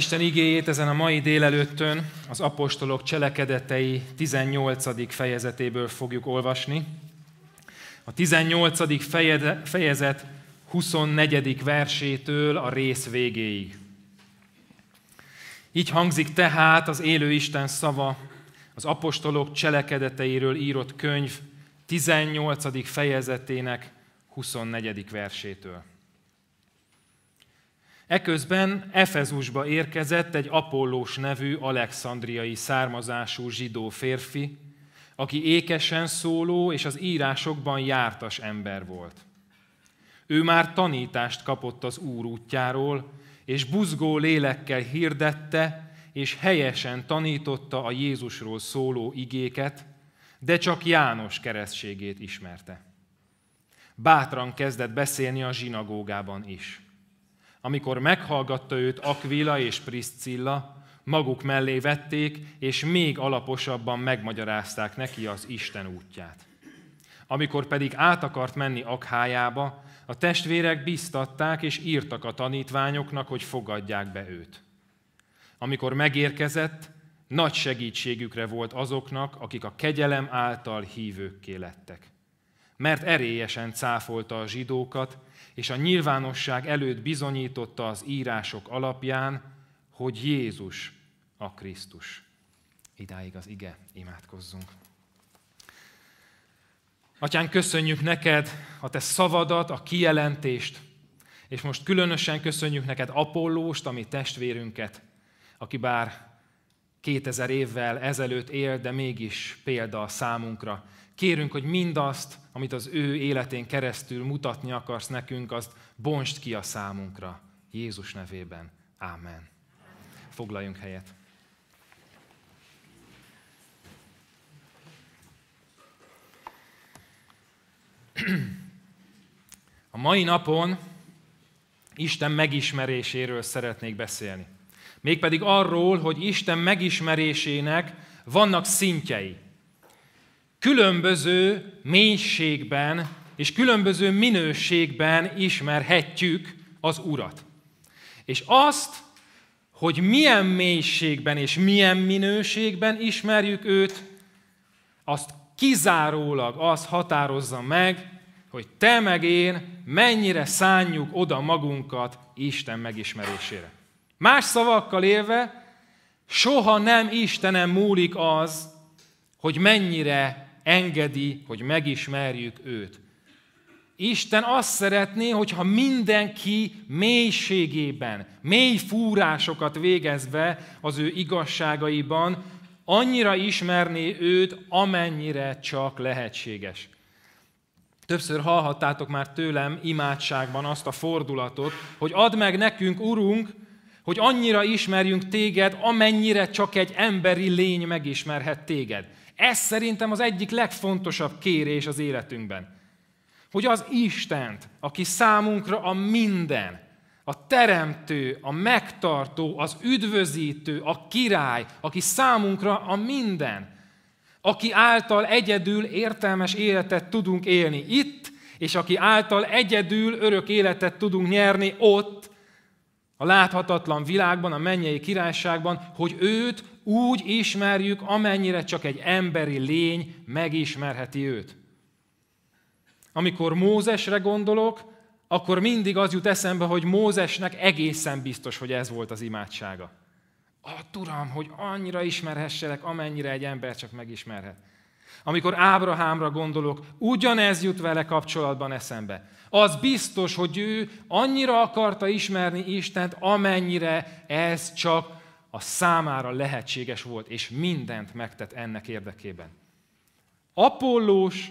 Isten igéjét ezen a mai délelőttön az apostolok cselekedetei 18. fejezetéből fogjuk olvasni. A 18. fejezet 24. versétől a rész végéig. Így hangzik tehát az élő Isten szava, az apostolok cselekedeteiről írott könyv 18. fejezetének 24. versétől. Eközben Efezusba érkezett egy Apollós nevű alexandriai származású zsidó férfi, aki ékesen szóló és az írásokban jártas ember volt. Ő már tanítást kapott az Úr útjáról, és buzgó lélekkel hirdette, és helyesen tanította a Jézusról szóló igéket, de csak János keresztségét ismerte. Bátran kezdett beszélni a zsinagógában is. Amikor meghallgatta őt Akvila és Priscilla, maguk mellé vették, és még alaposabban megmagyarázták neki az Isten útját. Amikor pedig át akart menni Akhájába, a testvérek biztatták és írtak a tanítványoknak, hogy fogadják be őt. Amikor megérkezett, nagy segítségükre volt azoknak, akik a kegyelem által hívőkké lettek mert erélyesen cáfolta a zsidókat, és a nyilvánosság előtt bizonyította az írások alapján, hogy Jézus a Krisztus. Idáig az ige, imádkozzunk. Atyán, köszönjük neked a te szavadat, a kijelentést, és most különösen köszönjük neked Apollóst, ami testvérünket, aki bár 2000 évvel ezelőtt él, de mégis példa a számunkra. Kérünk, hogy mindazt, amit az ő életén keresztül mutatni akarsz nekünk, azt bonst ki a számunkra. Jézus nevében. Amen. Foglaljunk helyet. A mai napon Isten megismeréséről szeretnék beszélni. Mégpedig arról, hogy Isten megismerésének vannak szintjei különböző mélységben és különböző minőségben ismerhetjük az Urat. És azt, hogy milyen mélységben és milyen minőségben ismerjük őt, azt kizárólag az határozza meg, hogy te meg én mennyire szánjuk oda magunkat Isten megismerésére. Más szavakkal élve, soha nem Istenem múlik az, hogy mennyire engedi, hogy megismerjük őt. Isten azt szeretné, hogyha mindenki mélységében, mély fúrásokat végezve az ő igazságaiban, annyira ismerné őt, amennyire csak lehetséges. Többször hallhattátok már tőlem imádságban azt a fordulatot, hogy add meg nekünk, Urunk, hogy annyira ismerjünk téged, amennyire csak egy emberi lény megismerhet téged. Ez szerintem az egyik legfontosabb kérés az életünkben. Hogy az Istent, aki számunkra a minden, a teremtő, a megtartó, az üdvözítő, a király, aki számunkra a minden, aki által egyedül értelmes életet tudunk élni itt, és aki által egyedül örök életet tudunk nyerni ott, a láthatatlan világban, a mennyei királyságban, hogy őt úgy ismerjük, amennyire csak egy emberi lény megismerheti őt. Amikor Mózesre gondolok, akkor mindig az jut eszembe, hogy Mózesnek egészen biztos, hogy ez volt az imádsága. A Uram, hogy annyira ismerhesselek, amennyire egy ember csak megismerhet. Amikor Ábrahámra gondolok, ugyanez jut vele kapcsolatban eszembe. Az biztos, hogy ő annyira akarta ismerni Istent, amennyire ez csak a számára lehetséges volt, és mindent megtett ennek érdekében. Apollós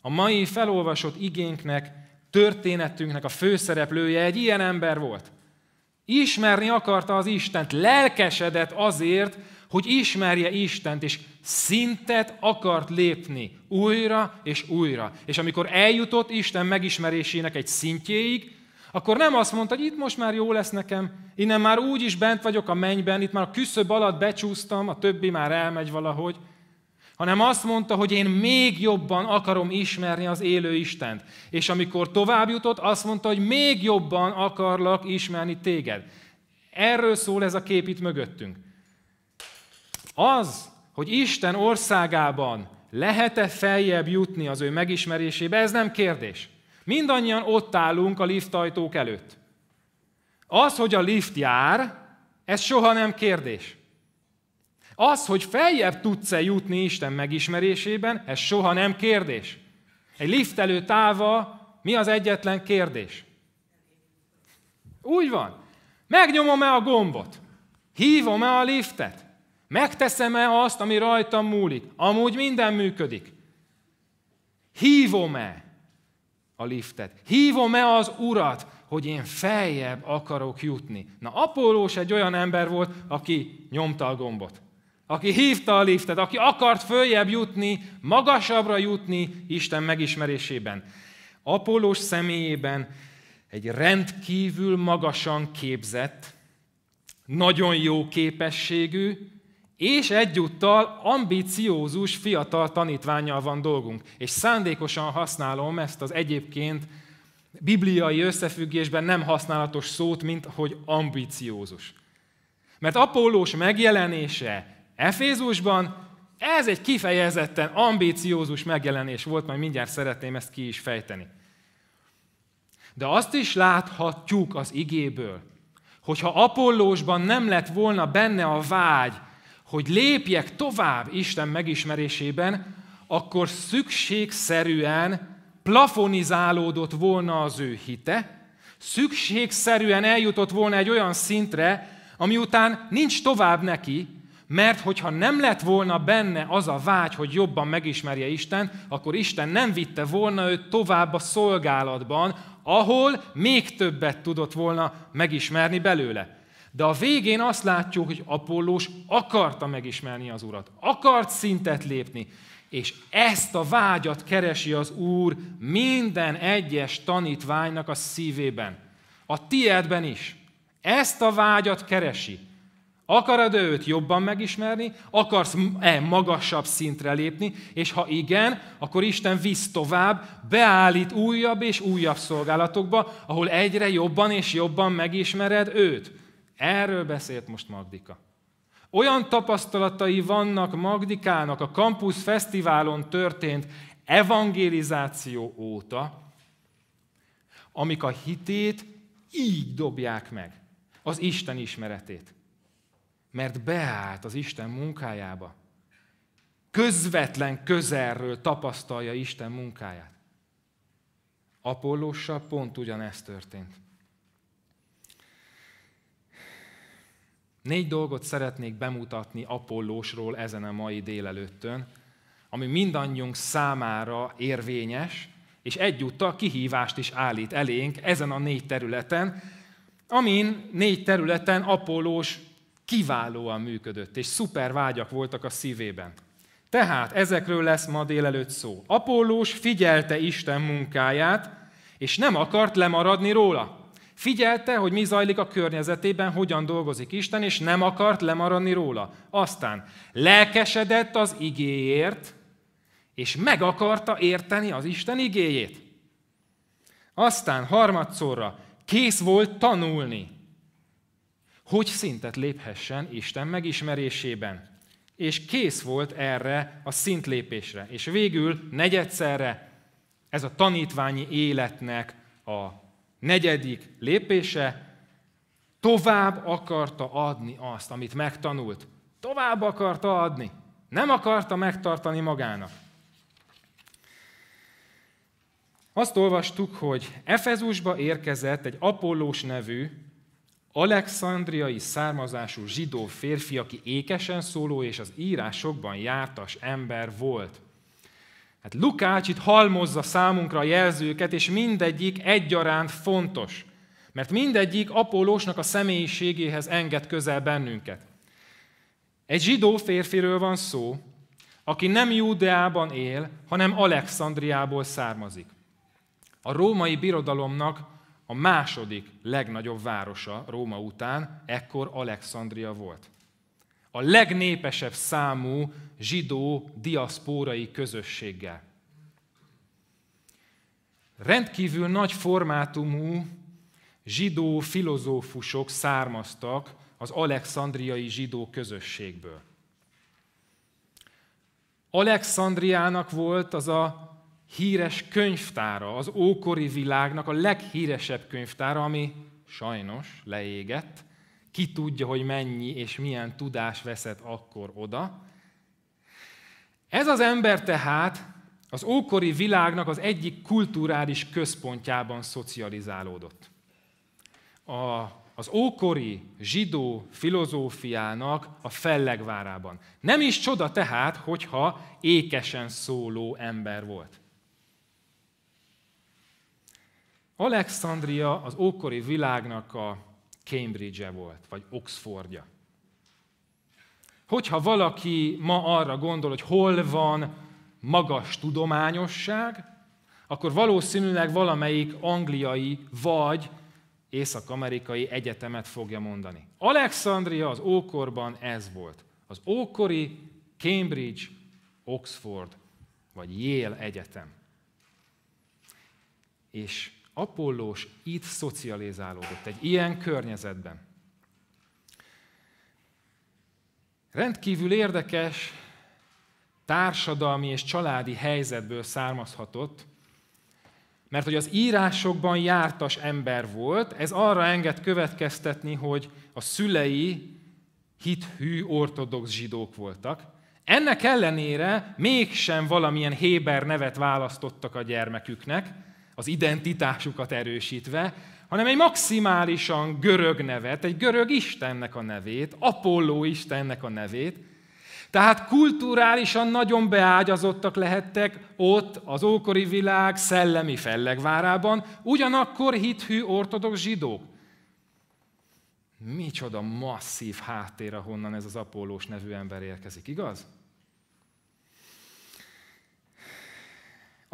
a mai felolvasott igénknek, történetünknek a főszereplője egy ilyen ember volt. Ismerni akarta az Istent, lelkesedett azért, hogy ismerje Istent, és szintet akart lépni újra és újra. És amikor eljutott Isten megismerésének egy szintjéig, akkor nem azt mondta, hogy itt most már jó lesz nekem, innen már úgy is bent vagyok a mennyben, itt már a küszöb alatt becsúsztam, a többi már elmegy valahogy, hanem azt mondta, hogy én még jobban akarom ismerni az élő Istent. És amikor tovább jutott, azt mondta, hogy még jobban akarlak ismerni téged. Erről szól ez a kép itt mögöttünk. Az, hogy Isten országában lehet-e feljebb jutni az ő megismerésébe, ez nem kérdés. Mindannyian ott állunk a liftajtók előtt. Az, hogy a lift jár, ez soha nem kérdés. Az, hogy feljebb tudsz-e jutni Isten megismerésében, ez soha nem kérdés. Egy lift előtt állva mi az egyetlen kérdés? Úgy van. Megnyomom-e a gombot? Hívom-e a liftet? Megteszem-e azt, ami rajtam múlik? Amúgy minden működik. Hívom-e a liftet? Hívom-e az urat, hogy én feljebb akarok jutni? Na, Apollós egy olyan ember volt, aki nyomta a gombot. Aki hívta a liftet, aki akart följebb jutni, magasabbra jutni Isten megismerésében. Apollós személyében egy rendkívül magasan képzett, nagyon jó képességű, és egyúttal ambíciózus fiatal tanítványjal van dolgunk. És szándékosan használom ezt az egyébként bibliai összefüggésben nem használatos szót, mint hogy ambíciózus. Mert Apollós megjelenése Efézusban ez egy kifejezetten ambíciózus megjelenés volt, majd mindjárt szeretném ezt ki is fejteni. De azt is láthatjuk az igéből, hogyha Apollósban nem lett volna benne a vágy, hogy lépjek tovább Isten megismerésében, akkor szükségszerűen plafonizálódott volna az ő hite, szükségszerűen eljutott volna egy olyan szintre, ami után nincs tovább neki, mert hogyha nem lett volna benne az a vágy, hogy jobban megismerje Isten, akkor Isten nem vitte volna őt tovább a szolgálatban, ahol még többet tudott volna megismerni belőle. De a végén azt látjuk, hogy Apollós akarta megismerni az Urat, akart szintet lépni, és ezt a vágyat keresi az Úr minden egyes tanítványnak a szívében. A tiédben is. Ezt a vágyat keresi. Akarod őt jobban megismerni? Akarsz-e magasabb szintre lépni? És ha igen, akkor Isten visz tovább, beállít újabb és újabb szolgálatokba, ahol egyre jobban és jobban megismered őt. Erről beszélt most Magdika. Olyan tapasztalatai vannak Magdikának a Campus Fesztiválon történt evangelizáció óta, amik a hitét így dobják meg, az Isten ismeretét. Mert beállt az Isten munkájába. Közvetlen közelről tapasztalja Isten munkáját. Apollóssal pont ugyanezt történt. Négy dolgot szeretnék bemutatni Apollósról ezen a mai délelőttön, ami mindannyiunk számára érvényes, és egyúttal kihívást is állít elénk ezen a négy területen, amin négy területen Apollós kiválóan működött, és szuper vágyak voltak a szívében. Tehát ezekről lesz ma délelőtt szó. Apollós figyelte Isten munkáját, és nem akart lemaradni róla. Figyelte, hogy mi zajlik a környezetében, hogyan dolgozik Isten, és nem akart lemaradni róla. Aztán lelkesedett az igéért, és meg akarta érteni az Isten igéjét. Aztán harmadszorra kész volt tanulni, hogy szintet léphessen Isten megismerésében. És kész volt erre a szintlépésre. És végül negyedszerre ez a tanítványi életnek a Negyedik lépése, tovább akarta adni azt, amit megtanult. Tovább akarta adni. Nem akarta megtartani magának. Azt olvastuk, hogy Efezusba érkezett egy Apollós nevű, alexandriai származású zsidó férfi, aki ékesen szóló és az írásokban jártas ember volt. Hát Lukács itt halmozza számunkra a jelzőket, és mindegyik egyaránt fontos, mert mindegyik Apollósnak a személyiségéhez enged közel bennünket. Egy zsidó férfiről van szó, aki nem Júdeában él, hanem Alexandriából származik. A római birodalomnak a második legnagyobb városa Róma után ekkor Alexandria volt a legnépesebb számú zsidó diaszpórai közösséggel. Rendkívül nagy formátumú zsidó filozófusok származtak az alexandriai zsidó közösségből. Alexandriának volt az a híres könyvtára, az ókori világnak a leghíresebb könyvtára, ami sajnos leégett, ki tudja, hogy mennyi és milyen tudás veszett akkor oda. Ez az ember tehát az ókori világnak az egyik kulturális központjában szocializálódott. A, az ókori zsidó filozófiának a fellegvárában. Nem is csoda tehát, hogyha ékesen szóló ember volt. Alexandria az ókori világnak a Cambridge-e volt, vagy Oxfordja. Hogyha valaki ma arra gondol, hogy hol van magas tudományosság, akkor valószínűleg valamelyik angliai vagy észak-amerikai egyetemet fogja mondani. Alexandria az ókorban ez volt. Az ókori Cambridge, Oxford vagy Yale egyetem. És Apollós itt szocializálódott egy ilyen környezetben. Rendkívül érdekes társadalmi és családi helyzetből származhatott, mert hogy az írásokban jártas ember volt, ez arra enged következtetni, hogy a szülei hithű ortodox zsidók voltak. Ennek ellenére mégsem valamilyen Héber nevet választottak a gyermeküknek, az identitásukat erősítve, hanem egy maximálisan görög nevet, egy görög Istennek a nevét, Apolló Istennek a nevét. Tehát kulturálisan nagyon beágyazottak lehettek ott az ókori világ szellemi fellegvárában, ugyanakkor hithű ortodox zsidók. Micsoda masszív háttér, ahonnan ez az apollós nevű ember érkezik, igaz?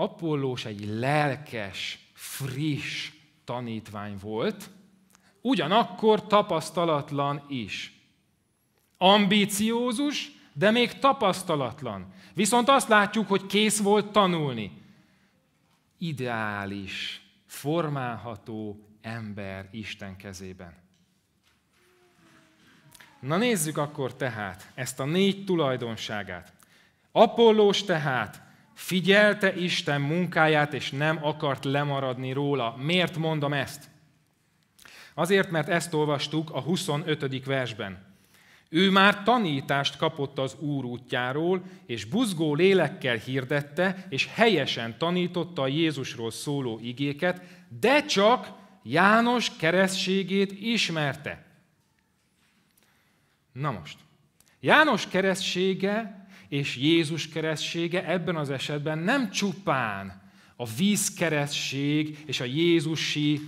Apollós egy lelkes, friss tanítvány volt, ugyanakkor tapasztalatlan is. Ambíciózus, de még tapasztalatlan. Viszont azt látjuk, hogy kész volt tanulni. Ideális, formálható ember Isten kezében. Na nézzük akkor tehát ezt a négy tulajdonságát. Apollós tehát Figyelte Isten munkáját, és nem akart lemaradni róla. Miért mondom ezt? Azért, mert ezt olvastuk a 25. versben. Ő már tanítást kapott az Úr útjáról, és buzgó lélekkel hirdette, és helyesen tanította a Jézusról szóló igéket, de csak János keresztségét ismerte. Na most, János keresztsége és Jézus keresztsége ebben az esetben nem csupán a vízkeresztség és a Jézusi,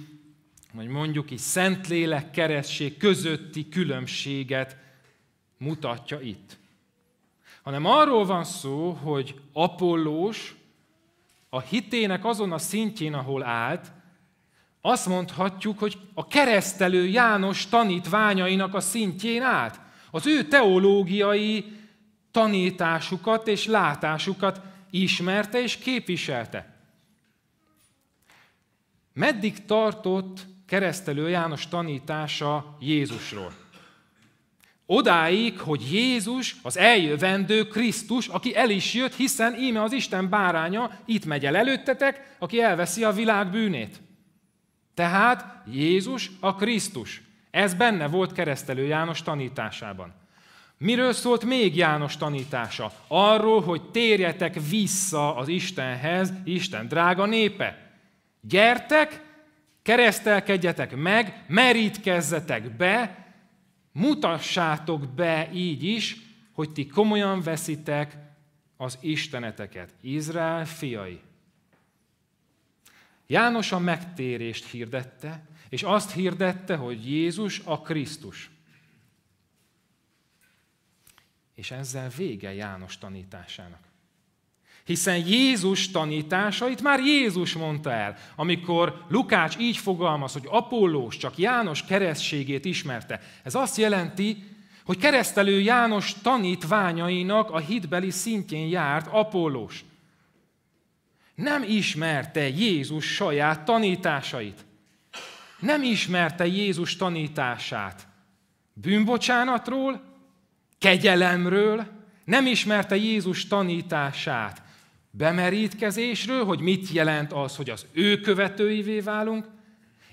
vagy mondjuk így Szentlélek keresztség közötti különbséget mutatja itt. Hanem arról van szó, hogy Apollós a hitének azon a szintjén, ahol állt, azt mondhatjuk, hogy a keresztelő János tanítványainak a szintjén állt. Az ő teológiai tanításukat és látásukat ismerte és képviselte. Meddig tartott keresztelő János tanítása Jézusról? Odáig, hogy Jézus az eljövendő Krisztus, aki el is jött, hiszen íme az Isten báránya, itt megy el előttetek, aki elveszi a világ bűnét. Tehát Jézus a Krisztus. Ez benne volt keresztelő János tanításában. Miről szólt még János tanítása? Arról, hogy térjetek vissza az Istenhez, Isten drága népe. Gyertek, keresztelkedjetek meg, merítkezzetek be, mutassátok be így is, hogy ti komolyan veszitek az isteneteket, Izrael fiai. János a megtérést hirdette, és azt hirdette, hogy Jézus a Krisztus. És ezzel vége János tanításának. Hiszen Jézus tanításait már Jézus mondta el, amikor Lukács így fogalmaz, hogy Apollós csak János keresztségét ismerte. Ez azt jelenti, hogy keresztelő János tanítványainak a hitbeli szintjén járt Apollós. Nem ismerte Jézus saját tanításait. Nem ismerte Jézus tanítását bűnbocsánatról kegyelemről, nem ismerte Jézus tanítását, bemerítkezésről, hogy mit jelent az, hogy az ő követőivé válunk,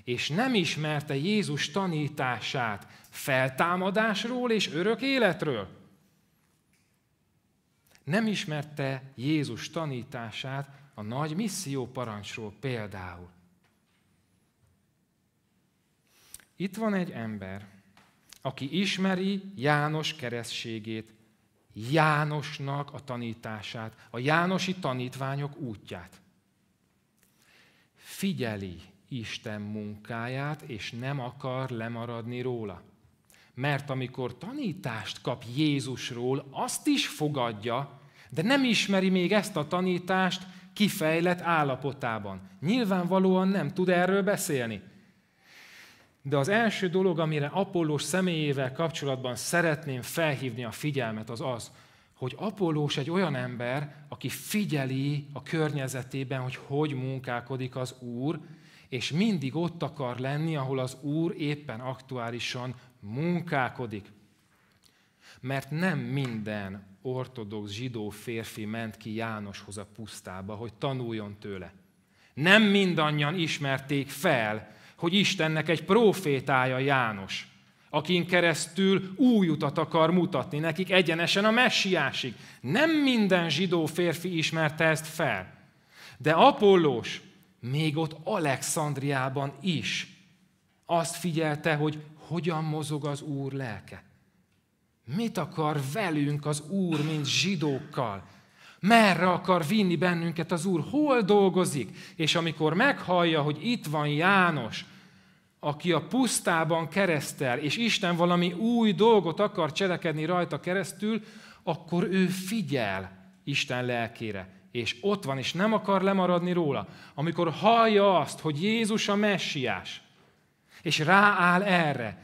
és nem ismerte Jézus tanítását feltámadásról és örök életről. Nem ismerte Jézus tanítását a nagy misszió parancsról például. Itt van egy ember, aki ismeri János keresztségét, Jánosnak a tanítását, a Jánosi tanítványok útját. Figyeli Isten munkáját, és nem akar lemaradni róla. Mert amikor tanítást kap Jézusról, azt is fogadja, de nem ismeri még ezt a tanítást kifejlett állapotában. Nyilvánvalóan nem tud erről beszélni. De az első dolog, amire Apollós személyével kapcsolatban szeretném felhívni a figyelmet, az az, hogy Apollós egy olyan ember, aki figyeli a környezetében, hogy hogy munkálkodik az Úr, és mindig ott akar lenni, ahol az Úr éppen aktuálisan munkálkodik. Mert nem minden ortodox zsidó férfi ment ki Jánoshoz a pusztába, hogy tanuljon tőle. Nem mindannyian ismerték fel, hogy Istennek egy profétája János, akin keresztül új utat akar mutatni nekik egyenesen a messiásig. Nem minden zsidó férfi ismerte ezt fel, de Apollós még ott Alexandriában is azt figyelte, hogy hogyan mozog az Úr lelke. Mit akar velünk az Úr, mint zsidókkal? Merre akar vinni bennünket az Úr? Hol dolgozik? És amikor meghallja, hogy itt van János, aki a pusztában keresztel, és Isten valami új dolgot akar cselekedni rajta keresztül, akkor ő figyel Isten lelkére, és ott van, és nem akar lemaradni róla. Amikor hallja azt, hogy Jézus a messiás, és rááll erre,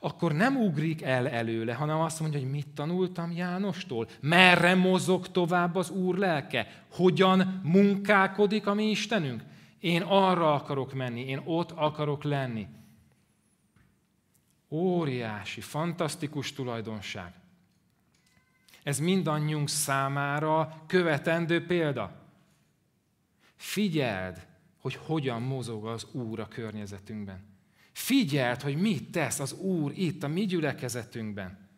akkor nem ugrik el előle, hanem azt mondja, hogy mit tanultam Jánostól, merre mozog tovább az Úr lelke, hogyan munkálkodik a mi Istenünk. Én arra akarok menni, én ott akarok lenni. Óriási, fantasztikus tulajdonság. Ez mindannyiunk számára követendő példa. Figyeld, hogy hogyan mozog az Úr a környezetünkben. Figyeld, hogy mit tesz az Úr itt a mi gyülekezetünkben.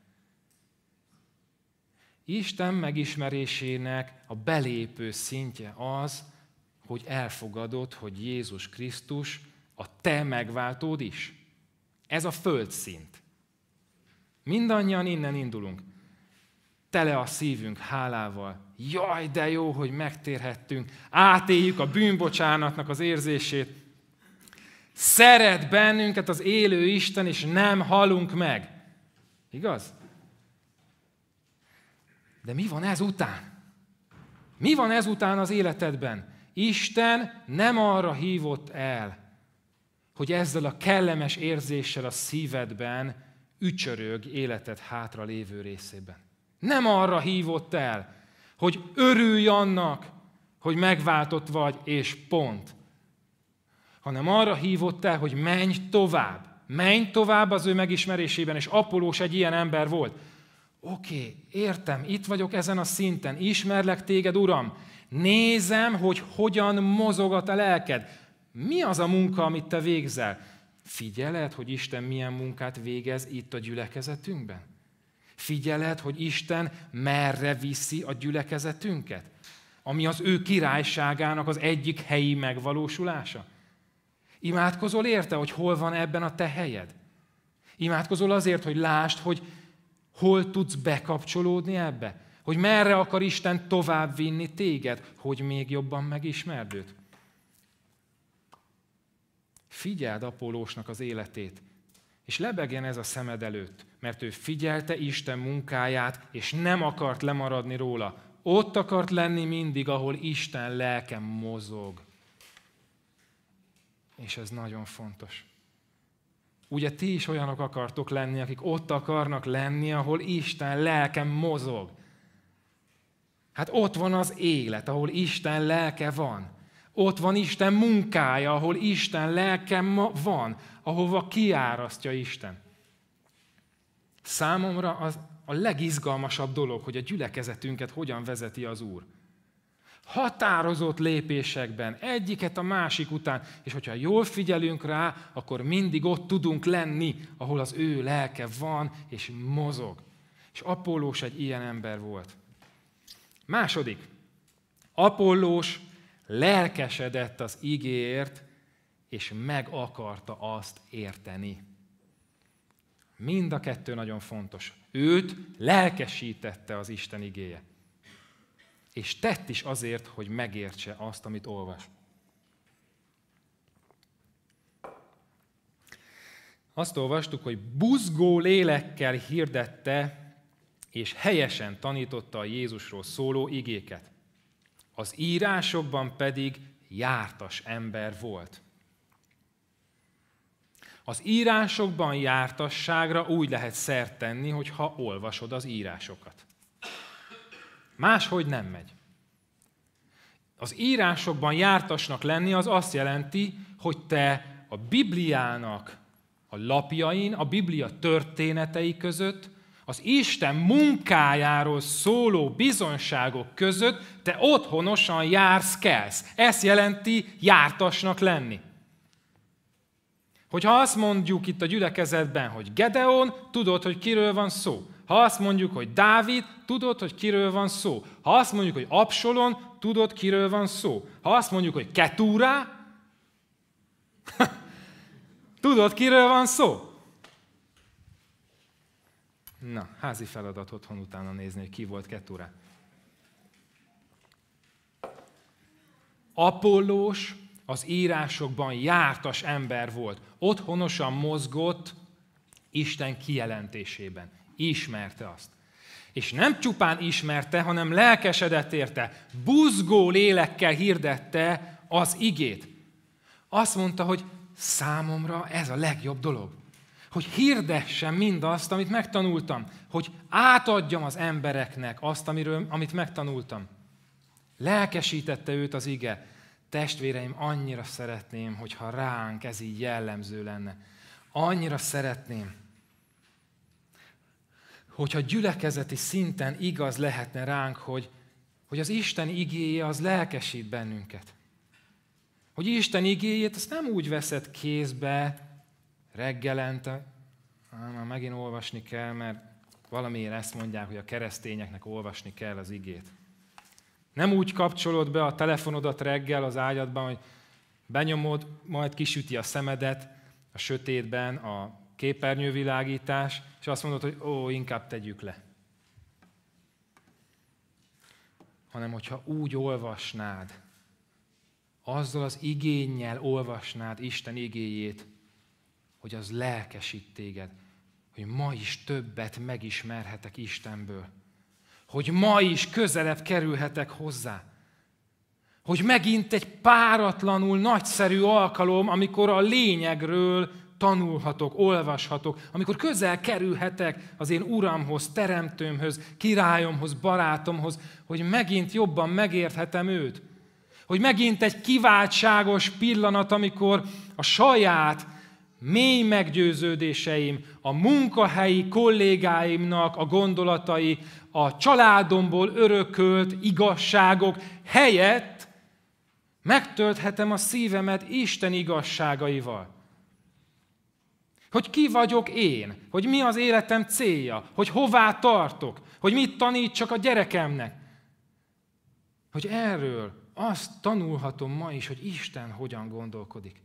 Isten megismerésének a belépő szintje az, hogy elfogadod, hogy Jézus Krisztus a te megváltód is. Ez a földszint. Mindannyian innen indulunk. Tele a szívünk hálával. Jaj, de jó, hogy megtérhettünk. Átéljük a bűnbocsánatnak az érzését. Szeret bennünket az élő Isten, és nem halunk meg. Igaz? De mi van ez után? Mi van ezután az életedben? Isten nem arra hívott el, hogy ezzel a kellemes érzéssel a szívedben ücsörög életed hátra lévő részében. Nem arra hívott el, hogy örülj annak, hogy megváltott vagy, és pont. Hanem arra hívott el, hogy menj tovább. Menj tovább az ő megismerésében, és Apolós egy ilyen ember volt. Oké, okay, értem, itt vagyok ezen a szinten, ismerlek téged, Uram, Nézem, hogy hogyan mozog a te lelked. Mi az a munka, amit te végzel? Figyeled, hogy Isten milyen munkát végez itt a gyülekezetünkben? Figyeled, hogy Isten merre viszi a gyülekezetünket? Ami az ő királyságának az egyik helyi megvalósulása? Imádkozol érte, hogy hol van ebben a te helyed? Imádkozol azért, hogy lásd, hogy hol tudsz bekapcsolódni ebbe? hogy merre akar Isten tovább vinni téged, hogy még jobban megismerd őt. Figyeld Apolósnak az életét, és lebegjen ez a szemed előtt, mert ő figyelte Isten munkáját, és nem akart lemaradni róla. Ott akart lenni mindig, ahol Isten lelkem mozog. És ez nagyon fontos. Ugye ti is olyanok akartok lenni, akik ott akarnak lenni, ahol Isten lelkem mozog. Hát ott van az élet, ahol Isten lelke van. Ott van Isten munkája, ahol Isten lelke van, ahova kiárasztja Isten. Számomra az a legizgalmasabb dolog, hogy a gyülekezetünket hogyan vezeti az Úr. Határozott lépésekben, egyiket a másik után, és hogyha jól figyelünk rá, akkor mindig ott tudunk lenni, ahol az ő lelke van és mozog. És Apollós egy ilyen ember volt. Második, Apollós lelkesedett az igéért, és meg akarta azt érteni. Mind a kettő nagyon fontos. Őt lelkesítette az Isten igéje. És tett is azért, hogy megértse azt, amit olvas. Azt olvastuk, hogy buzgó lélekkel hirdette és helyesen tanította a Jézusról szóló igéket. Az írásokban pedig jártas ember volt. Az írásokban jártasságra úgy lehet szert tenni, hogyha olvasod az írásokat. Máshogy nem megy. Az írásokban jártasnak lenni az azt jelenti, hogy te a Bibliának a lapjain, a Biblia történetei között az Isten munkájáról szóló bizonságok között te otthonosan jársz, kelsz. Ez jelenti jártasnak lenni. Hogyha azt mondjuk itt a gyülekezetben, hogy Gedeon, tudod, hogy kiről van szó. Ha azt mondjuk, hogy Dávid, tudod, hogy kiről van szó. Ha azt mondjuk, hogy Absolon, tudod, kiről van szó. Ha azt mondjuk, hogy Ketúrá, tudod, kiről van szó. Na, házi feladat otthon utána nézni, hogy ki volt órá. Apollós az írásokban jártas ember volt. Otthonosan mozgott Isten kijelentésében. Ismerte azt. És nem csupán ismerte, hanem lelkesedett érte. Buzgó lélekkel hirdette az igét. Azt mondta, hogy számomra ez a legjobb dolog hogy hirdessem mindazt, amit megtanultam, hogy átadjam az embereknek azt, amiről, amit megtanultam. Lelkesítette őt az ige. Testvéreim, annyira szeretném, hogyha ránk ez így jellemző lenne. Annyira szeretném, hogyha gyülekezeti szinten igaz lehetne ránk, hogy, hogy az Isten igéje az lelkesít bennünket. Hogy Isten igéjét azt nem úgy veszed kézbe, reggelente, á, már megint olvasni kell, mert valamiért ezt mondják, hogy a keresztényeknek olvasni kell az igét. Nem úgy kapcsolod be a telefonodat reggel az ágyadban, hogy benyomod, majd kisüti a szemedet a sötétben a képernyővilágítás, és azt mondod, hogy ó, inkább tegyük le. Hanem hogyha úgy olvasnád, azzal az igényel olvasnád Isten igéjét, hogy az lelkesít téged, hogy ma is többet megismerhetek Istenből, hogy ma is közelebb kerülhetek hozzá, hogy megint egy páratlanul nagyszerű alkalom, amikor a lényegről tanulhatok, olvashatok, amikor közel kerülhetek az én Uramhoz, Teremtőmhöz, királyomhoz, barátomhoz, hogy megint jobban megérthetem őt. Hogy megint egy kiváltságos pillanat, amikor a saját mély meggyőződéseim, a munkahelyi kollégáimnak a gondolatai, a családomból örökölt igazságok helyett megtölthetem a szívemet Isten igazságaival. Hogy ki vagyok én, hogy mi az életem célja, hogy hová tartok, hogy mit tanítsak a gyerekemnek. Hogy erről azt tanulhatom ma is, hogy Isten hogyan gondolkodik.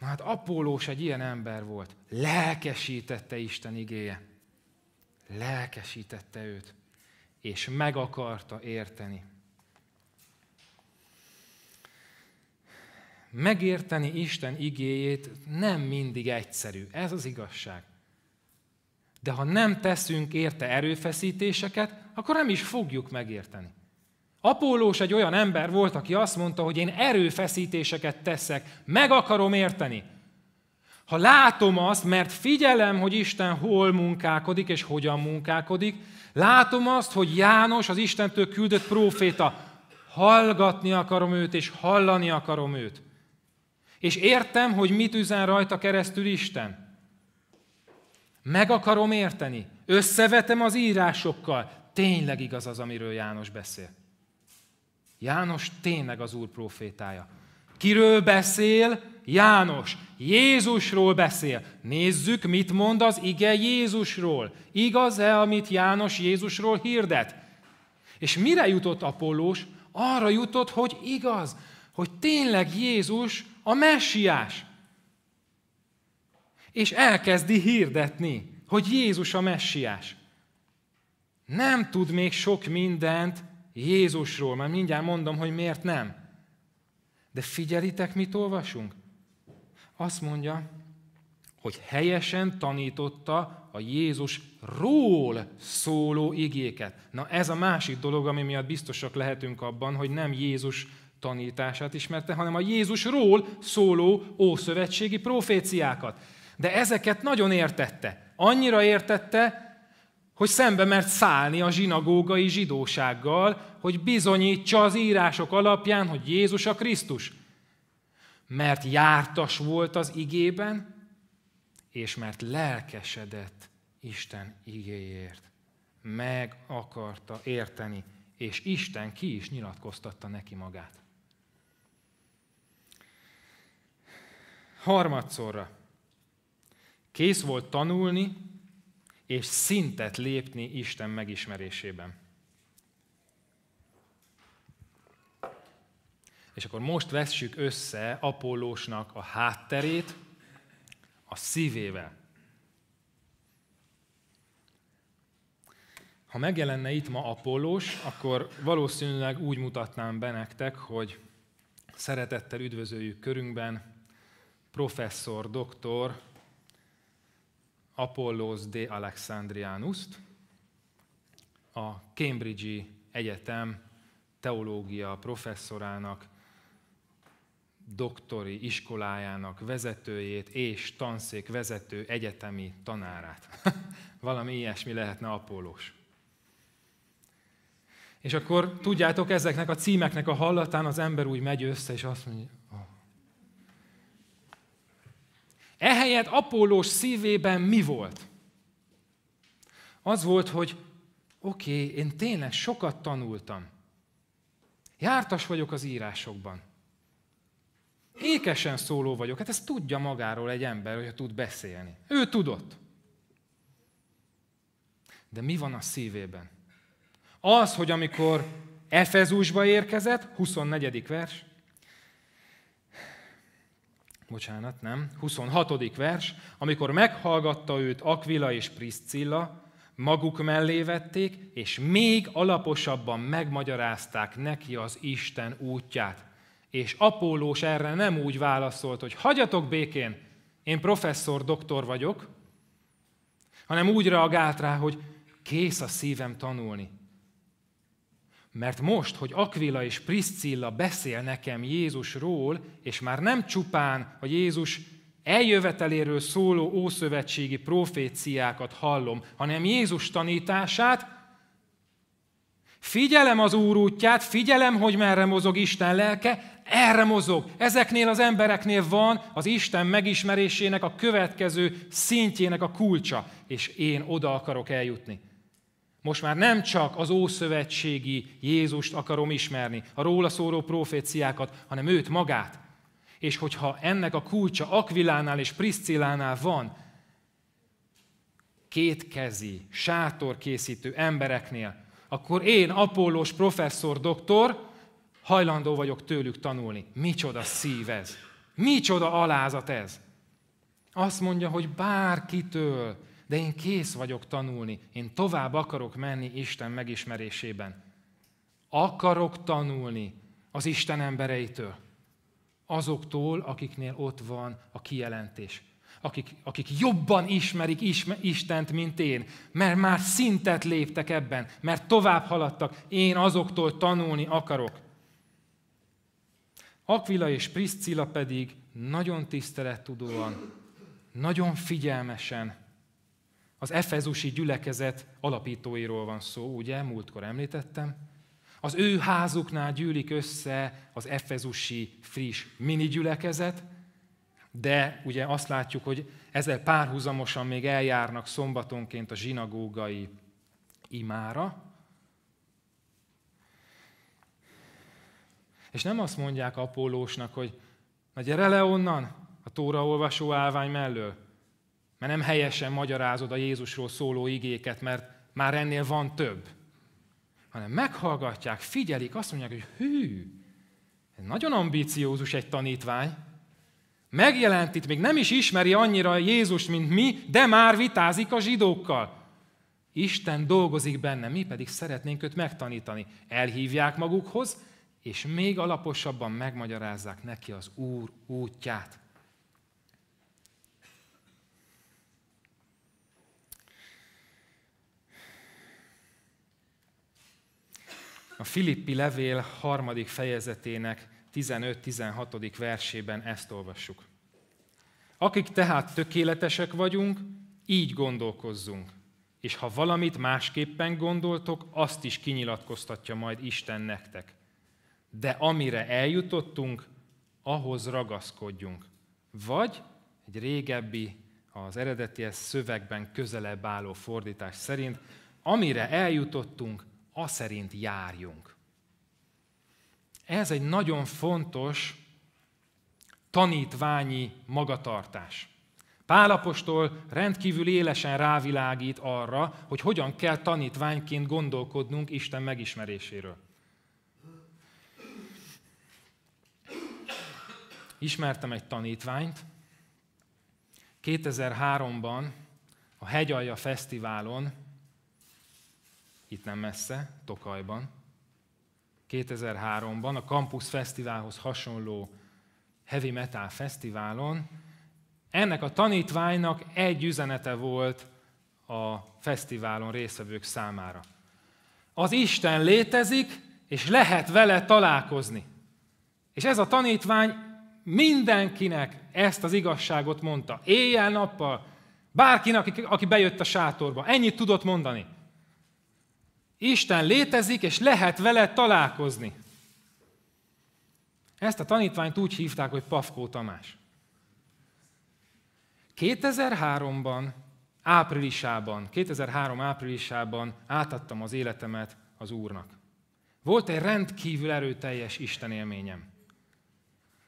Na hát Apollós egy ilyen ember volt. Lelkesítette Isten igéje. Lelkesítette őt. És meg akarta érteni. Megérteni Isten igéjét nem mindig egyszerű. Ez az igazság. De ha nem teszünk érte erőfeszítéseket, akkor nem is fogjuk megérteni. Apólós egy olyan ember volt, aki azt mondta, hogy én erőfeszítéseket teszek, meg akarom érteni. Ha látom azt, mert figyelem, hogy Isten hol munkálkodik és hogyan munkálkodik, látom azt, hogy János, az Istentől küldött próféta, hallgatni akarom őt és hallani akarom őt. És értem, hogy mit üzen rajta keresztül Isten. Meg akarom érteni. Összevetem az írásokkal. Tényleg igaz az, amiről János beszél. János tényleg az Úr profétája. Kiről beszél? János. Jézusról beszél. Nézzük, mit mond az ige Jézusról. Igaz-e, amit János Jézusról hirdet? És mire jutott Apollós? Arra jutott, hogy igaz, hogy tényleg Jézus a messiás. És elkezdi hirdetni, hogy Jézus a messiás. Nem tud még sok mindent, Jézusról, már mindjárt mondom, hogy miért nem. De figyelitek, mit olvasunk? Azt mondja, hogy helyesen tanította a Jézusról szóló igéket. Na ez a másik dolog, ami miatt biztosak lehetünk abban, hogy nem Jézus tanítását ismerte, hanem a Jézusról szóló ószövetségi proféciákat. De ezeket nagyon értette. Annyira értette, hogy szembe mert szállni a zsinagógai zsidósággal, hogy bizonyítsa az írások alapján, hogy Jézus a Krisztus. Mert jártas volt az igében, és mert lelkesedett Isten igéért. Meg akarta érteni, és Isten ki is nyilatkoztatta neki magát. Harmadszorra. Kész volt tanulni, és szintet lépni Isten megismerésében. És akkor most vessük össze Apollósnak a hátterét a szívével. Ha megjelenne itt ma Apollós, akkor valószínűleg úgy mutatnám be nektek, hogy szeretettel üdvözöljük körünkben professzor, doktor, Apollos de Alexandrianust, a Cambridge-i Egyetem teológia professzorának, doktori iskolájának vezetőjét és tanszék vezető egyetemi tanárát. Valami ilyesmi lehetne Apollós. És akkor tudjátok, ezeknek a címeknek a hallatán az ember úgy megy össze, és azt mondja, Ehelyett Apollós szívében mi volt? Az volt, hogy oké, okay, én tényleg sokat tanultam. Jártas vagyok az írásokban. Ékesen szóló vagyok. Hát ezt tudja magáról egy ember, hogyha tud beszélni. Ő tudott. De mi van a szívében? Az, hogy amikor Efezusba érkezett, 24. vers, bocsánat, nem, 26. vers, amikor meghallgatta őt Aquila és Priscilla, maguk mellé vették, és még alaposabban megmagyarázták neki az Isten útját. És Apólós erre nem úgy válaszolt, hogy hagyjatok békén, én professzor, doktor vagyok, hanem úgy reagált rá, hogy kész a szívem tanulni. Mert most, hogy Akvila és Priscilla beszél nekem Jézusról, és már nem csupán a Jézus eljöveteléről szóló ószövetségi proféciákat hallom, hanem Jézus tanítását, Figyelem az Úr útját, figyelem, hogy merre mozog Isten lelke, erre mozog. Ezeknél az embereknél van az Isten megismerésének a következő szintjének a kulcsa, és én oda akarok eljutni. Most már nem csak az ószövetségi Jézust akarom ismerni, a róla szóró proféciákat, hanem őt magát. És hogyha ennek a kulcsa Akvilánál és Priscilánál van, kétkezi, sátorkészítő embereknél, akkor én, Apollós professzor, doktor, hajlandó vagyok tőlük tanulni. Micsoda szív ez! Micsoda alázat ez! Azt mondja, hogy bárkitől, de én kész vagyok tanulni, én tovább akarok menni Isten megismerésében. Akarok tanulni az Isten embereitől, azoktól, akiknél ott van a kijelentés. Akik, akik jobban ismerik Istent, mint én, mert már szintet léptek ebben, mert tovább haladtak, én azoktól tanulni akarok. Akvila és Priscilla pedig nagyon tisztelettudóan, nagyon figyelmesen az efezusi gyülekezet alapítóiról van szó, ugye, múltkor említettem. Az ő házuknál gyűlik össze az efezusi friss mini gyülekezet, de ugye azt látjuk, hogy ezzel párhuzamosan még eljárnak szombatonként a zsinagógai imára. És nem azt mondják Apollósnak, hogy na gyere le onnan, a olvasó állvány mellől, mert nem helyesen magyarázod a Jézusról szóló igéket, mert már ennél van több, hanem meghallgatják, figyelik, azt mondják, hogy hű, ez nagyon ambíciózus egy tanítvány, megjelent itt, még nem is ismeri annyira Jézust, mint mi, de már vitázik a zsidókkal. Isten dolgozik benne, mi pedig szeretnénk őt megtanítani. Elhívják magukhoz, és még alaposabban megmagyarázzák neki az Úr útját. A Filippi levél harmadik fejezetének 15-16. versében ezt olvassuk. Akik tehát tökéletesek vagyunk, így gondolkozzunk. És ha valamit másképpen gondoltok, azt is kinyilatkoztatja majd Isten nektek. De amire eljutottunk, ahhoz ragaszkodjunk. Vagy egy régebbi, az eredeti szövegben közelebb álló fordítás szerint, amire eljutottunk, szerint járjunk. Ez egy nagyon fontos tanítványi magatartás. Pálapostól rendkívül élesen rávilágít arra, hogy hogyan kell tanítványként gondolkodnunk Isten megismeréséről. Ismertem egy tanítványt, 2003-ban a Hegyalja Fesztiválon itt nem messze, Tokajban. 2003-ban a Campus Fesztiválhoz hasonló heavy metal fesztiválon ennek a tanítványnak egy üzenete volt a fesztiválon résztvevők számára. Az Isten létezik, és lehet vele találkozni. És ez a tanítvány mindenkinek ezt az igazságot mondta. Éjjel-nappal, bárkinek, aki bejött a sátorba. Ennyit tudott mondani. Isten létezik, és lehet vele találkozni. Ezt a tanítványt úgy hívták, hogy Pafkó Tamás. 2003-ban, áprilisában, 2003 áprilisában átadtam az életemet az Úrnak. Volt egy rendkívül erőteljes Isten élményem,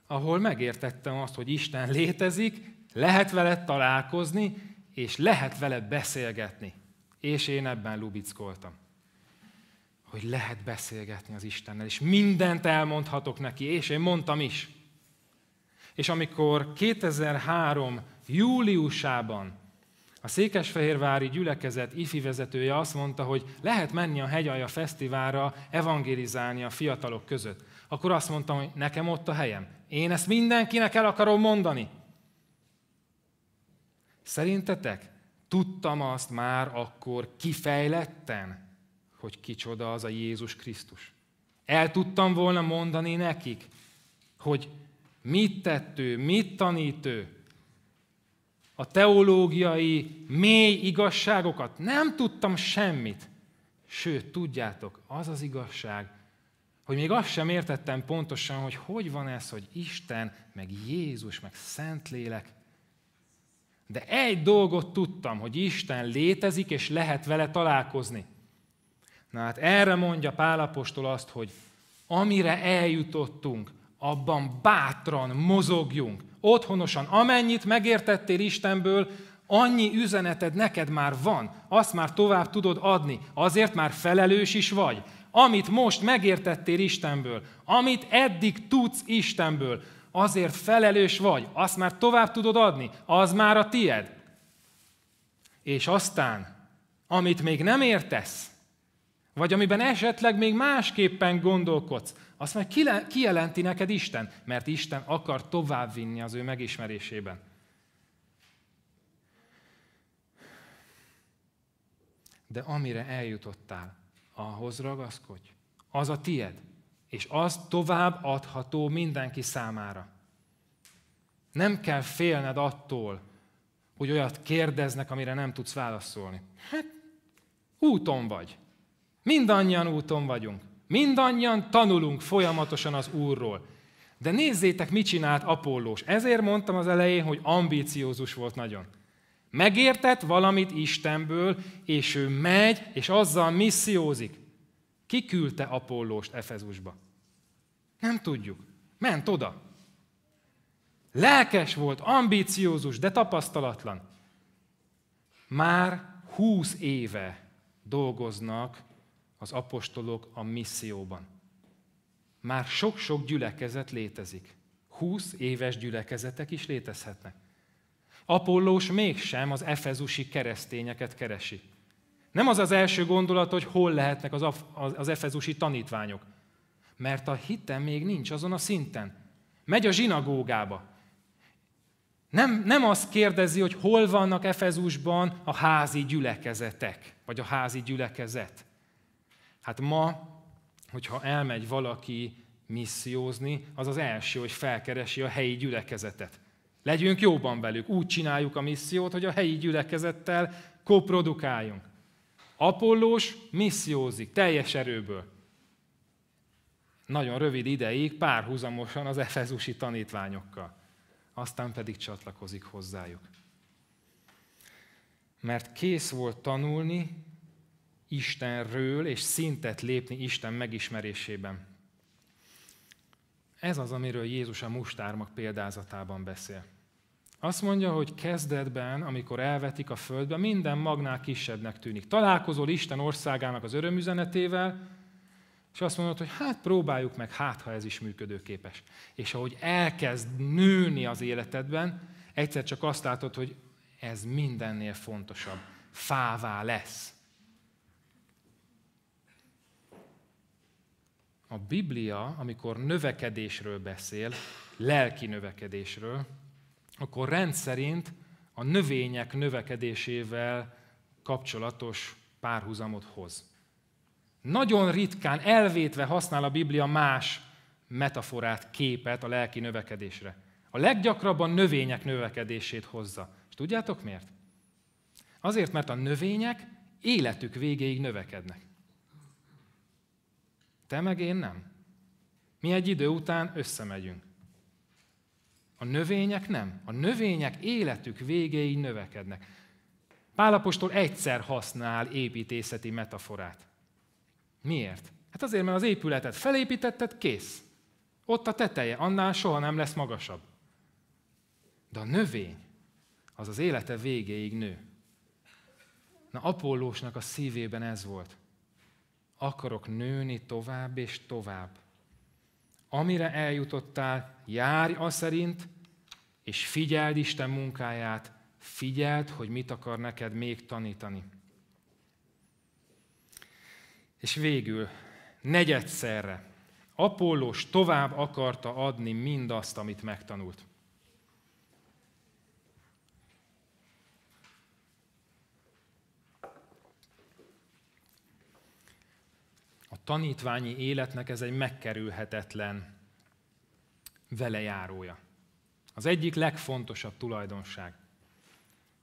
ahol megértettem azt, hogy Isten létezik, lehet vele találkozni, és lehet vele beszélgetni. És én ebben lubickoltam hogy lehet beszélgetni az Istennel, és mindent elmondhatok neki, és én mondtam is. És amikor 2003. júliusában a Székesfehérvári gyülekezet ifi vezetője azt mondta, hogy lehet menni a Hegyalja Fesztiválra evangelizálni a fiatalok között. Akkor azt mondtam, hogy nekem ott a helyem. Én ezt mindenkinek el akarom mondani. Szerintetek tudtam azt már akkor kifejletten, hogy kicsoda az a Jézus Krisztus. El tudtam volna mondani nekik, hogy mit tett ő, mit tanít ő, a teológiai mély igazságokat. Nem tudtam semmit. Sőt, tudjátok, az az igazság, hogy még azt sem értettem pontosan, hogy hogy van ez, hogy Isten, meg Jézus, meg Szentlélek. De egy dolgot tudtam, hogy Isten létezik, és lehet vele találkozni. Na hát erre mondja Pálapostól azt, hogy amire eljutottunk, abban bátran mozogjunk. Otthonosan, amennyit megértettél Istenből, annyi üzeneted neked már van, azt már tovább tudod adni, azért már felelős is vagy. Amit most megértettél Istenből, amit eddig tudsz Istenből, azért felelős vagy, azt már tovább tudod adni, az már a tied. És aztán, amit még nem értesz, vagy amiben esetleg még másképpen gondolkodsz, azt meg kijelenti neked Isten, mert Isten akar továbbvinni az ő megismerésében. De amire eljutottál, ahhoz ragaszkodj. Az a tied, és az tovább adható mindenki számára. Nem kell félned attól, hogy olyat kérdeznek, amire nem tudsz válaszolni. Hát, úton vagy. Mindannyian úton vagyunk. Mindannyian tanulunk folyamatosan az Úrról. De nézzétek, mit csinált Apollós. Ezért mondtam az elején, hogy ambíciózus volt nagyon. Megértett valamit Istenből, és ő megy, és azzal missziózik. Ki küldte Apollóst Efezusba? Nem tudjuk. Ment oda. Lelkes volt, ambíciózus, de tapasztalatlan. Már húsz éve dolgoznak az apostolok a misszióban. Már sok-sok gyülekezet létezik. Húsz éves gyülekezetek is létezhetnek. Apollós mégsem az efezusi keresztényeket keresi. Nem az az első gondolat, hogy hol lehetnek az, az efezusi tanítványok. Mert a hite még nincs azon a szinten. Megy a zsinagógába. Nem, nem azt kérdezi, hogy hol vannak Efezusban a házi gyülekezetek, vagy a házi gyülekezet. Hát ma, hogyha elmegy valaki missziózni, az az első, hogy felkeresi a helyi gyülekezetet. Legyünk jóban velük, úgy csináljuk a missziót, hogy a helyi gyülekezettel koprodukáljunk. Apollós missziózik teljes erőből. Nagyon rövid ideig párhuzamosan az efezusi tanítványokkal. Aztán pedig csatlakozik hozzájuk. Mert kész volt tanulni, Istenről, és szintet lépni Isten megismerésében. Ez az, amiről Jézus a mustármak példázatában beszél. Azt mondja, hogy kezdetben, amikor elvetik a földbe, minden magnál kisebbnek tűnik. Találkozol Isten országának az örömüzenetével, és azt mondod, hogy hát próbáljuk meg, hát ha ez is működőképes. És ahogy elkezd nőni az életedben, egyszer csak azt látod, hogy ez mindennél fontosabb. Fává lesz. a Biblia, amikor növekedésről beszél, lelki növekedésről, akkor rendszerint a növények növekedésével kapcsolatos párhuzamot hoz. Nagyon ritkán elvétve használ a Biblia más metaforát, képet a lelki növekedésre. A leggyakrabban növények növekedését hozza. És tudjátok miért? Azért, mert a növények életük végéig növekednek. Te meg én nem. Mi egy idő után összemegyünk. A növények nem. A növények életük végéig növekednek. Pálapostól egyszer használ építészeti metaforát. Miért? Hát azért, mert az épületet felépítetted, kész. Ott a teteje, annál soha nem lesz magasabb. De a növény, az az élete végéig nő. Na Apollósnak a szívében ez volt akarok nőni tovább és tovább. Amire eljutottál, járj a szerint, és figyeld Isten munkáját, figyeld, hogy mit akar neked még tanítani. És végül, negyedszerre, Apollós tovább akarta adni mindazt, amit megtanult. tanítványi életnek ez egy megkerülhetetlen velejárója. Az egyik legfontosabb tulajdonság,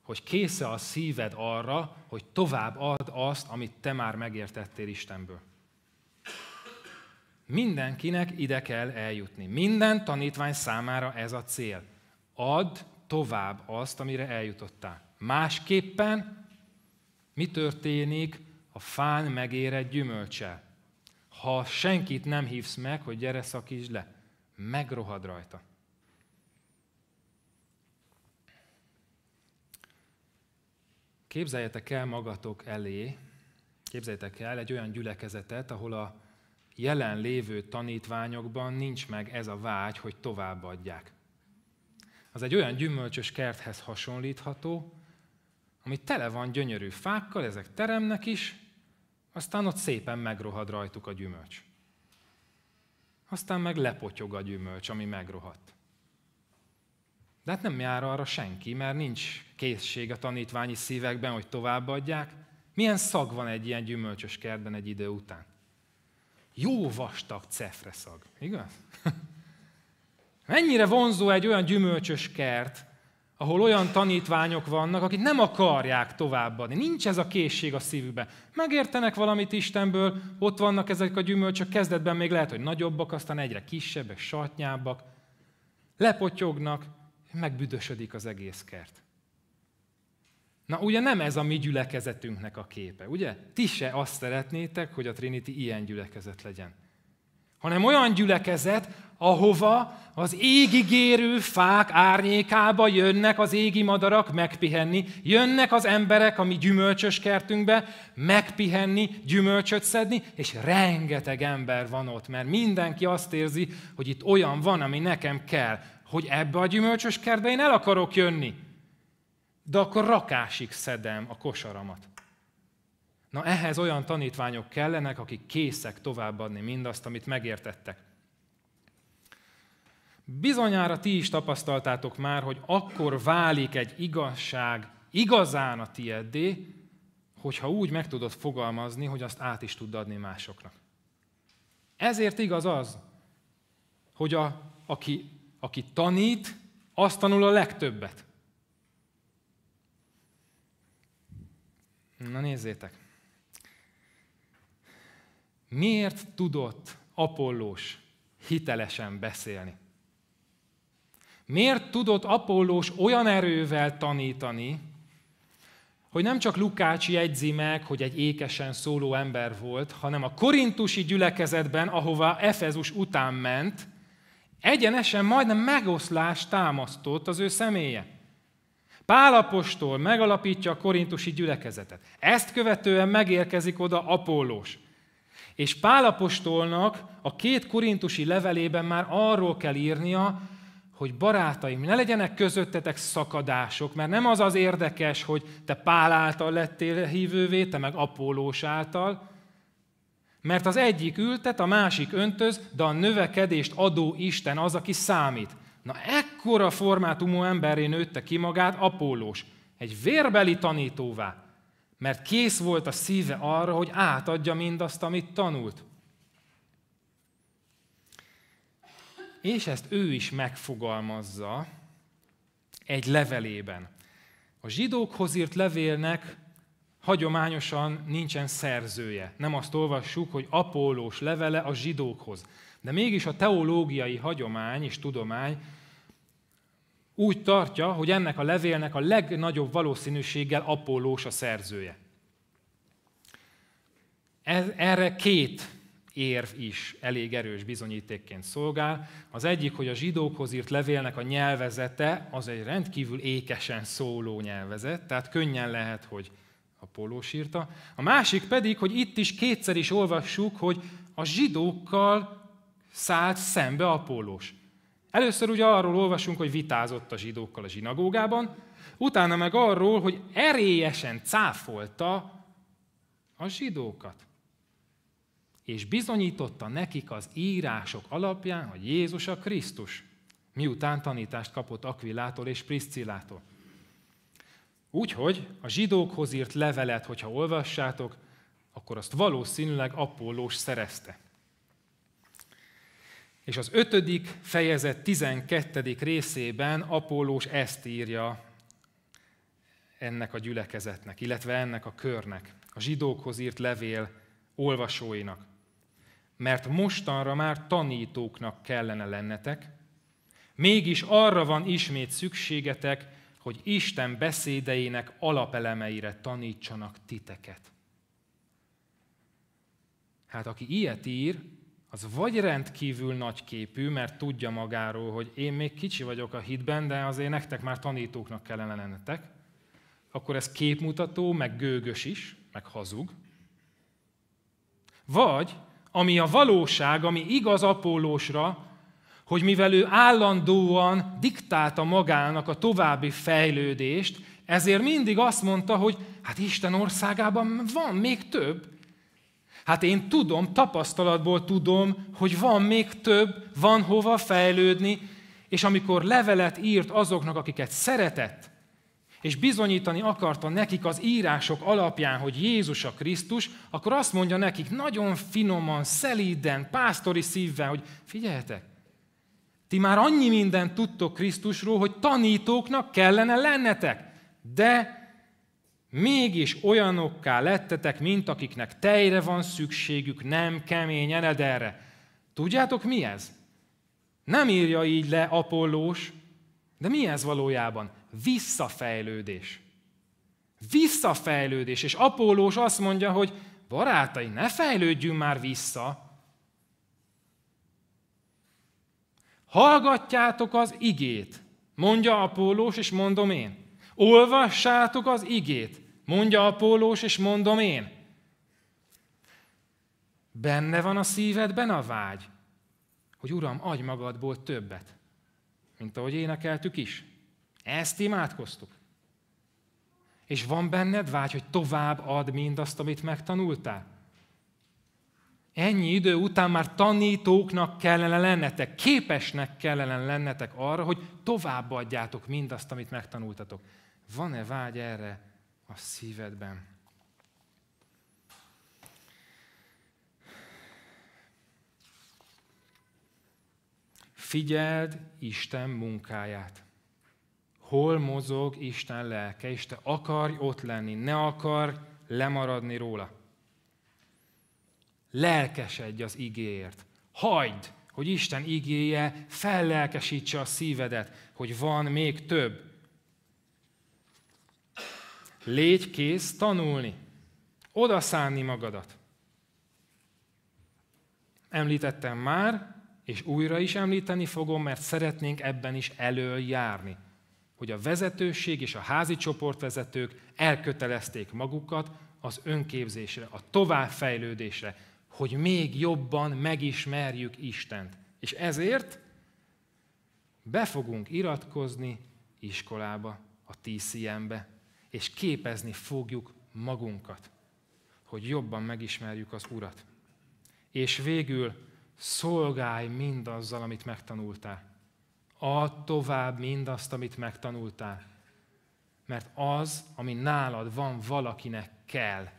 hogy késze a szíved arra, hogy tovább add azt, amit te már megértettél Istenből. Mindenkinek ide kell eljutni. Minden tanítvány számára ez a cél. Add tovább azt, amire eljutottál. Másképpen mi történik a fán megérett gyümölcsel? ha senkit nem hívsz meg, hogy gyere, szakítsd le, megrohad rajta. Képzeljetek el magatok elé, képzeljetek el egy olyan gyülekezetet, ahol a jelen lévő tanítványokban nincs meg ez a vágy, hogy továbbadják. Az egy olyan gyümölcsös kerthez hasonlítható, ami tele van gyönyörű fákkal, ezek teremnek is, aztán ott szépen megrohad rajtuk a gyümölcs. Aztán meg lepotyog a gyümölcs, ami megrohadt. De hát nem jár arra senki, mert nincs készség a tanítványi szívekben, hogy továbbadják. Milyen szag van egy ilyen gyümölcsös kertben egy idő után? Jó vastag cefre szag, igaz? Mennyire vonzó egy olyan gyümölcsös kert, ahol olyan tanítványok vannak, akik nem akarják továbbadni. Nincs ez a készség a szívükben. Megértenek valamit Istenből, ott vannak ezek a gyümölcsök, kezdetben még lehet, hogy nagyobbak, aztán egyre kisebbek, satnyábbak. Lepotyognak, megbüdösödik az egész kert. Na ugye nem ez a mi gyülekezetünknek a képe, ugye? Ti se azt szeretnétek, hogy a Trinity ilyen gyülekezet legyen hanem olyan gyülekezet, ahova az égigérő fák árnyékába jönnek az égi madarak megpihenni, jönnek az emberek a mi gyümölcsös kertünkbe megpihenni, gyümölcsöt szedni, és rengeteg ember van ott, mert mindenki azt érzi, hogy itt olyan van, ami nekem kell, hogy ebbe a gyümölcsös kertbe én el akarok jönni. De akkor rakásig szedem a kosaramat. Na ehhez olyan tanítványok kellenek, akik készek továbbadni mindazt, amit megértettek. Bizonyára ti is tapasztaltátok már, hogy akkor válik egy igazság igazán a tieddé, hogyha úgy meg tudod fogalmazni, hogy azt át is tud adni másoknak. Ezért igaz az, hogy a, aki, aki tanít, azt tanul a legtöbbet. Na nézzétek! Miért tudott Apollós hitelesen beszélni? Miért tudott Apollós olyan erővel tanítani, hogy nem csak Lukács jegyzi meg, hogy egy ékesen szóló ember volt, hanem a korintusi gyülekezetben, ahova Efezus után ment, egyenesen majdnem megoszlást támasztott az ő személye. Pálapostól megalapítja a korintusi gyülekezetet. Ezt követően megérkezik oda Apollós. És Pálapostolnak a két korintusi levelében már arról kell írnia, hogy barátaim, ne legyenek közöttetek szakadások, mert nem az az érdekes, hogy te Pál által lettél hívővé, te meg Apólós által, mert az egyik ültet, a másik öntöz, de a növekedést adó Isten az, aki számít. Na ekkora formátumú emberré nőtte ki magát Apólós, egy vérbeli tanítóvá, mert kész volt a szíve arra, hogy átadja mindazt, amit tanult. És ezt ő is megfogalmazza egy levelében. A zsidókhoz írt levélnek hagyományosan nincsen szerzője. Nem azt olvassuk, hogy Apollós levele a zsidókhoz. De mégis a teológiai hagyomány és tudomány úgy tartja, hogy ennek a levélnek a legnagyobb valószínűséggel Apollós a szerzője. erre két érv is elég erős bizonyítékként szolgál. Az egyik, hogy a zsidókhoz írt levélnek a nyelvezete az egy rendkívül ékesen szóló nyelvezet, tehát könnyen lehet, hogy Apollós írta. A másik pedig, hogy itt is kétszer is olvassuk, hogy a zsidókkal szállt szembe Apollós. Először ugye arról olvasunk, hogy vitázott a zsidókkal a zsinagógában, utána meg arról, hogy erélyesen cáfolta a zsidókat. És bizonyította nekik az írások alapján, hogy Jézus a Krisztus, miután tanítást kapott Aquilától és Priscilától. Úgyhogy a zsidókhoz írt levelet, hogyha olvassátok, akkor azt valószínűleg Apollós szerezte. És az ötödik fejezet 12. részében Apollós ezt írja ennek a gyülekezetnek, illetve ennek a körnek, a zsidókhoz írt levél olvasóinak. Mert mostanra már tanítóknak kellene lennetek, mégis arra van ismét szükségetek, hogy Isten beszédeinek alapelemeire tanítsanak titeket. Hát aki ilyet ír, az vagy rendkívül nagy képű, mert tudja magáról, hogy én még kicsi vagyok a hitben, de azért nektek már tanítóknak kellene lennetek, akkor ez képmutató, meg gőgös is, meg hazug. Vagy, ami a valóság, ami igaz apólósra, hogy mivel ő állandóan diktálta magának a további fejlődést, ezért mindig azt mondta, hogy hát Isten országában van még több, Hát én tudom, tapasztalatból tudom, hogy van még több, van hova fejlődni, és amikor levelet írt azoknak, akiket szeretett, és bizonyítani akarta nekik az írások alapján, hogy Jézus a Krisztus, akkor azt mondja nekik nagyon finoman, szelíden, pásztori szívvel, hogy figyeljetek, ti már annyi mindent tudtok Krisztusról, hogy tanítóknak kellene lennetek, de Mégis olyanokká lettetek, mint akiknek tejre van szükségük, nem kemény erre. Tudjátok mi ez? Nem írja így le Apollós, de mi ez valójában? Visszafejlődés. Visszafejlődés. És Apollós azt mondja, hogy barátai, ne fejlődjünk már vissza. Hallgatjátok az igét, mondja Apollós, és mondom én. Olvassátok az igét, mondja Apollós, és mondom én. Benne van a szívedben a vágy, hogy Uram, adj magadból többet, mint ahogy énekeltük is. Ezt imádkoztuk. És van benned vágy, hogy tovább ad mindazt, amit megtanultál? Ennyi idő után már tanítóknak kellene lennetek, képesnek kellene lennetek arra, hogy továbbadjátok mindazt, amit megtanultatok. Van-e vágy erre a szívedben? Figyeld Isten munkáját. Hol mozog Isten lelke, és te akarj ott lenni, ne akarj lemaradni róla. Lelkesedj az igéért. Hagyd, hogy Isten igéje fellelkesítse a szívedet, hogy van még több, Légy kész tanulni, oda szánni magadat. Említettem már, és újra is említeni fogom, mert szeretnénk ebben is elől járni. Hogy a vezetőség és a házi csoportvezetők elkötelezték magukat az önképzésre, a továbbfejlődésre, hogy még jobban megismerjük Istent. És ezért be fogunk iratkozni iskolába, a TCM-be és képezni fogjuk magunkat, hogy jobban megismerjük az Urat. És végül szolgálj mindazzal, amit megtanultál. Add tovább mindazt, amit megtanultál. Mert az, ami nálad van, valakinek kell.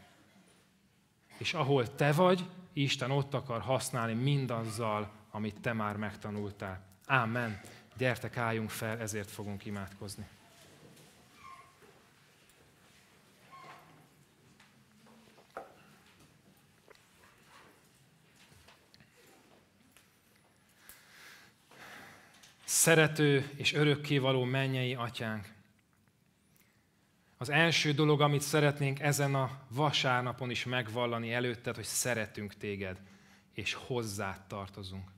És ahol te vagy, Isten ott akar használni mindazzal, amit te már megtanultál. Ámen. Gyertek, álljunk fel, ezért fogunk imádkozni. szerető és örökkévaló mennyei atyánk. Az első dolog, amit szeretnénk ezen a vasárnapon is megvallani előtted, hogy szeretünk téged, és hozzá tartozunk.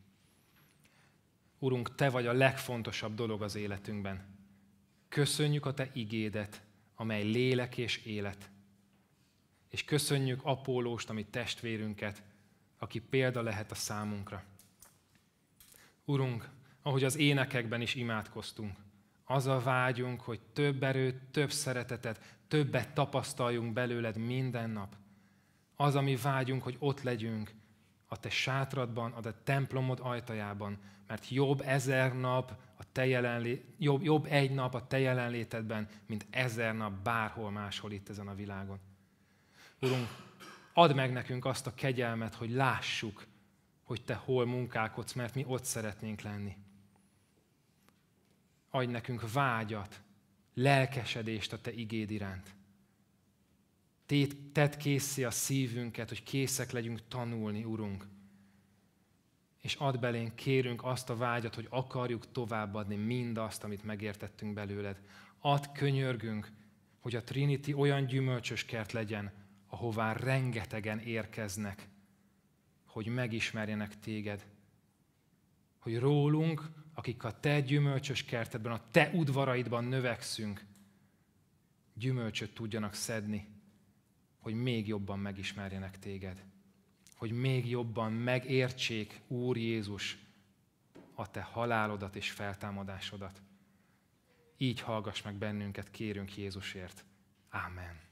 Urunk, Te vagy a legfontosabb dolog az életünkben. Köszönjük a Te igédet, amely lélek és élet. És köszönjük Apólóst, ami testvérünket, aki példa lehet a számunkra. Urunk, ahogy az énekekben is imádkoztunk. Az a vágyunk, hogy több erőt, több szeretetet, többet tapasztaljunk belőled minden nap. Az, ami vágyunk, hogy ott legyünk a te sátradban, a te templomod ajtajában, mert jobb ezer nap a te jelenlé... jobb, jobb egy nap a te jelenlétedben, mint ezer nap bárhol máshol itt ezen a világon. Urunk, add meg nekünk azt a kegyelmet, hogy lássuk, hogy te hol munkálkodsz, mert mi ott szeretnénk lenni adj nekünk vágyat, lelkesedést a Te igéd iránt. tedd készi a szívünket, hogy készek legyünk tanulni, Urunk. És add belénk, kérünk azt a vágyat, hogy akarjuk továbbadni mindazt, amit megértettünk belőled. Add könyörgünk, hogy a Trinity olyan gyümölcsös kert legyen, ahová rengetegen érkeznek, hogy megismerjenek téged. Hogy rólunk, akik a te gyümölcsös kertedben, a te udvaraidban növekszünk, gyümölcsöt tudjanak szedni, hogy még jobban megismerjenek téged, hogy még jobban megértsék, Úr Jézus, a te halálodat és feltámadásodat. Így hallgass meg bennünket, kérünk Jézusért. Amen.